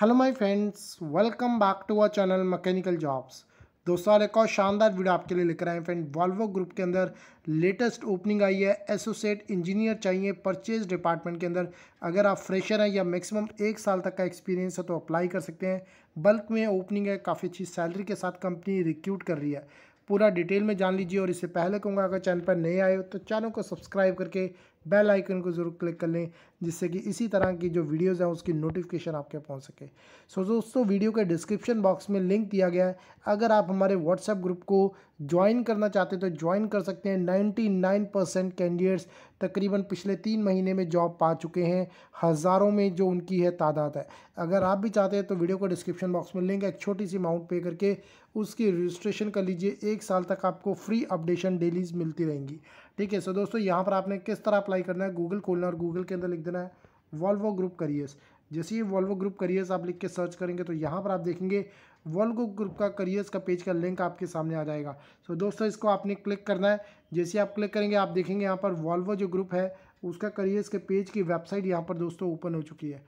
hello my friends welcome back to our channel mechanical jobs दोस्तों और एक और शानदार वीडियो आपके लिए लेकर आए हैं फ्रेंड वॉल्वो ग्रुप के अंदर लेटेस्ट ओपनिंग आई है एसोसिएट इंजीनियर चाहिए परचेज डिपार्टमेंट के अंदर अगर आप फ्रेशर हैं या मैक्सिमम एक साल तक का एक्सपीरियंस है तो अप्लाई कर सकते हैं बल्क में ओपनिंग है काफ़ी अच्छी सैलरी के साथ कंपनी रिक्यूट कर रही है पूरा डिटेल में जान लीजिए और इससे पहले कहूँगा अगर चैनल पर नए आए हो तो चैनल को सब्सक्राइब करके बेल आइकन को ज़रूर क्लिक कर लें जिससे कि इसी तरह की जो वीडियोज़ हैं उसकी नोटिफिकेशन आपके पहुंच सके सो so, दोस्तों वीडियो के डिस्क्रिप्शन बॉक्स में लिंक दिया गया है अगर आप हमारे व्हाट्सएप ग्रुप को ज्वाइन करना चाहते हैं तो ज्वाइन कर सकते हैं 99 परसेंट कैंडिडेट्स तकरीबन पिछले तीन महीने में जॉब पा चुके हैं हज़ारों में जो उनकी है तादाद है अगर आप भी चाहते हैं तो वीडियो को डिस्क्रिप्शन बॉक्स में लिंक एक छोटी सी अमाउंट पे करके उसकी रजिस्ट्रेशन कर लीजिए एक साल तक आपको फ्री अपडेशन डेलीज मिलती रहेंगी ठीक है सो दोस्तों यहाँ पर आपने किस तरह अप्लाई करना है गूगल खोलना और गूगल के अंदर लिख देना है वॉल्वो ग्रुप करियर्स जैसे ही वॉल्वो ग्रुप करियर्स आप लिख के सर्च करेंगे तो यहाँ पर आप देखेंगे वॉल्वो ग्रुप का करियर्स का पेज का लिंक आपके सामने आ जाएगा सो दोस्तों इसको आपने क्लिक करना है जैसे आप क्लिक करेंगे आप देखेंगे यहाँ पर वॉल्वो जो ग्रुप है उसका करियर्स के पेज की वेबसाइट यहाँ पर दोस्तों ओपन हो चुकी है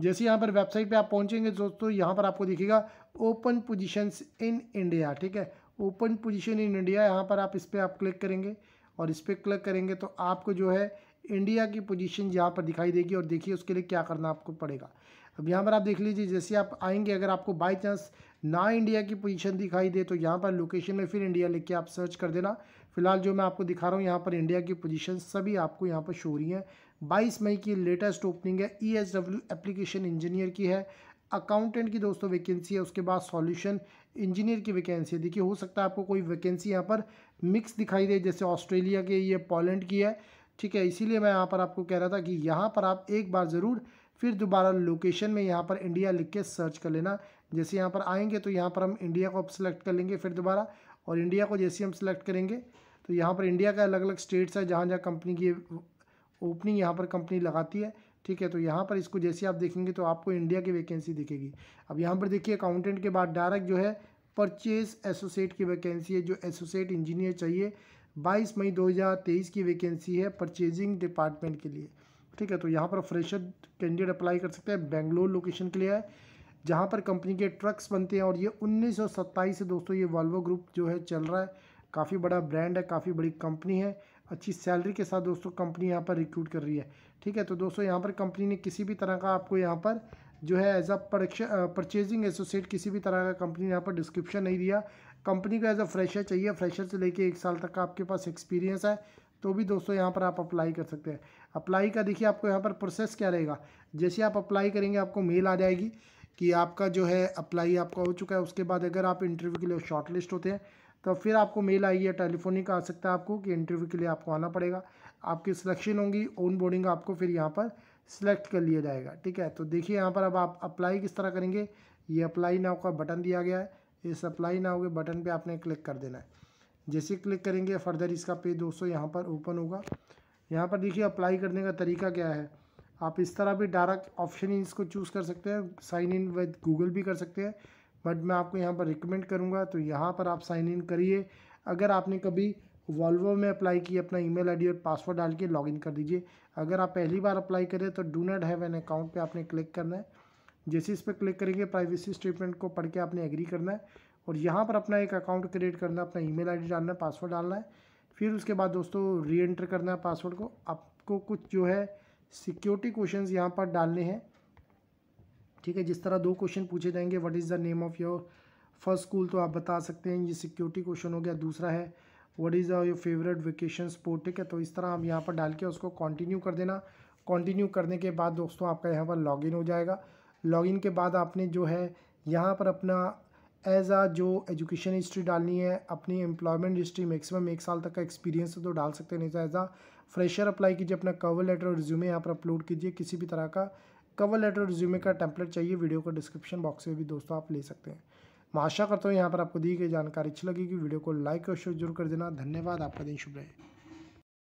जैसे यहाँ पर वेबसाइट पे आप पहुँचेंगे दोस्तों यहाँ पर आपको दिखेगा ओपन पोजिशन इन इंडिया ठीक है ओपन पोजिशन इन इंडिया यहाँ पर आप इस पर आप क्लिक करेंगे और इस पर क्लिक करेंगे तो आपको जो है इंडिया की पोजीशन यहाँ पर दिखाई देगी और देखिए उसके लिए क्या करना आपको पड़ेगा अब यहाँ पर आप देख लीजिए जैसे आप आएंगे अगर आपको बाई चांस ना इंडिया की पोजीशन दिखाई दे तो यहाँ पर लोकेशन में फिर इंडिया के आप सर्च कर देना फिलहाल जो मैं आपको दिखा रहा हूँ यहाँ पर इंडिया की पोजीशन सभी आपको यहाँ पर शो रही हैं बाईस मई की लेटेस्ट ओपनिंग है E S W application engineer की है अकाउंटेंट की दोस्तों वैकेंसी है उसके बाद सॉल्यूशन इंजीनियर की वैकेंसी है देखिए हो सकता है आपको कोई वैकेंसी यहाँ पर मिक्स दिखाई दे जैसे ऑस्ट्रेलिया के ये पोलैंड की है ठीक है इसीलिए मैं यहाँ पर आपको कह रहा था कि यहाँ पर आप एक बार ज़रूर फिर दोबारा लोकेशन में यहाँ पर इंडिया लिख के सर्च कर लेना जैसे यहाँ पर आएंगे तो यहाँ पर हम इंडिया को आप सिलेक्ट कर लेंगे फिर दोबारा और इंडिया को जैसे हम सेलेक्ट करेंगे तो यहाँ पर इंडिया का अलग अलग स्टेट्स है जहाँ जहाँ कंपनी की ओपनिंग यहाँ पर कंपनी लगाती है ठीक है तो यहाँ पर इसको जैसे आप देखेंगे तो आपको इंडिया की वैकेंसी दिखेगी अब यहाँ पर देखिए अकाउंटेंट के बाद डायरेक्ट जो है परचेज एसोसिएट की वैकेंसी है जो एसोसिएट इंजीनियर चाहिए 22 मई 2023 की वैकेंसी है परचेजिंग डिपार्टमेंट के लिए ठीक है तो यहाँ पर फ्रेशर कैंडिडेट अप्लाई कर सकते हैं बेंगलोर लोकेशन के लिए है जहाँ पर कंपनी के ट्रक्स बनते हैं और ये उन्नीस से दोस्तों ये वॉल्वो ग्रुप जो है चल रहा है काफ़ी बड़ा ब्रांड है काफ़ी बड़ी कंपनी है अच्छी सैलरी के साथ दोस्तों कंपनी यहाँ पर रिक्रूट कर रही है ठीक है तो दोस्तों यहाँ पर कंपनी ने किसी भी तरह का आपको यहाँ पर जो है एज अ परचेजिंग एसोसिएट किसी भी तरह का कंपनी ने यहाँ पर डिस्क्रिप्शन नहीं दिया कंपनी को एज अ फ्रेशर चाहिए फ्रेशर से लेके एक साल तक का आपके पास एक्सपीरियंस है तो भी दोस्तों यहाँ पर आप अप्लाई कर सकते हैं अप्लाई का देखिए आपको यहाँ पर प्रोसेस क्या रहेगा जैसे आप अप्लाई करेंगे आपको मेल आ जाएगी कि आपका जो है अप्लाई आपका हो चुका है उसके बाद अगर आप इंटरव्यू के लिए शॉर्टलिस्ट होते हैं तो फिर आपको मेल आई या टेलीफोनिक आ सकता है आपको कि इंटरव्यू के लिए आपको आना पड़ेगा आपकी सिलेक्शन होगी ऑन बोर्डिंग आपको फिर यहाँ पर सिलेक्ट कर लिया जाएगा ठीक है तो देखिए यहाँ पर अब आप अप्लाई किस तरह करेंगे ये अप्लाई नाव का बटन दिया गया है ये सप्लाई ना होगी बटन पे आपने क्लिक कर देना है जैसे क्लिक करेंगे फर्दर इसका पेज दोस्तों यहाँ पर ओपन होगा यहाँ पर देखिए अप्लाई करने का तरीका क्या है आप इस तरह भी डायरेक्ट ऑप्शन ही इसको चूज़ कर सकते हैं साइन इन विद गूगल भी कर सकते हैं बट मैं आपको यहाँ पर रिकमेंड करूँगा तो यहाँ पर आप साइन इन करिए अगर आपने कभी वॉल्वो में अप्लाई की अपना ईमेल आईडी और पासवर्ड डाल के लॉगिन कर दीजिए अगर आप पहली बार अप्लाई करें तो do not have an account पे आपने क्लिक करना है जैसे इस पर क्लिक करेंगे प्राइवेसी स्टेटमेंट को पढ़ के आपने एग्री करना है और यहाँ पर अपना एक अकाउंट क्रिएट करना है अपना ईमेल आईडी डालना है पासवर्ड डालना है फिर उसके बाद दोस्तों री एंटर करना है पासवर्ड को आपको कुछ जो है सिक्योरिटी क्वेश्चन यहाँ पर डालने हैं ठीक है जिस तरह दो क्वेश्चन पूछे जाएंगे what is the name of your first school तो आप बता सकते हैं ये सिक्योरिटी क्वेश्चन हो गया दूसरा है what is your favourite vacation sport ठीक है तो इस तरह आप यहाँ पर डाल के उसको कंटिन्यू कर देना कंटिन्यू करने के बाद दोस्तों आपका यहाँ पर लॉगिन हो जाएगा लॉगिन के बाद आपने जो है यहाँ पर अपना एज आ जो एजुकेशन हिस्ट्री डालनी है अपनी एम्प्लॉयमेंट हिस्ट्री मैक्सिमम एक साल तक का एक्सपीरियंस तो डाल सकते हैं नहीं तो एज आ फ्रेशर अप्लाई कीजिए अपना कवर लेटर और रिज्यूमे यहाँ पर अपलोड कीजिए किसी भी तरह का कवर लेटर और रिज्यूमे का टेम्पलेट चाहिए वीडियो को डिस्क्रिप्शन बॉक्स में भी दोस्तों आप ले सकते हैं मैं आशा करता हूँ यहाँ पर आपको दी गई जानकारी अच्छी लगेगी वीडियो को लाइक और शेयर जरूर कर देना धन्यवाद आपका दिन शुभ रहे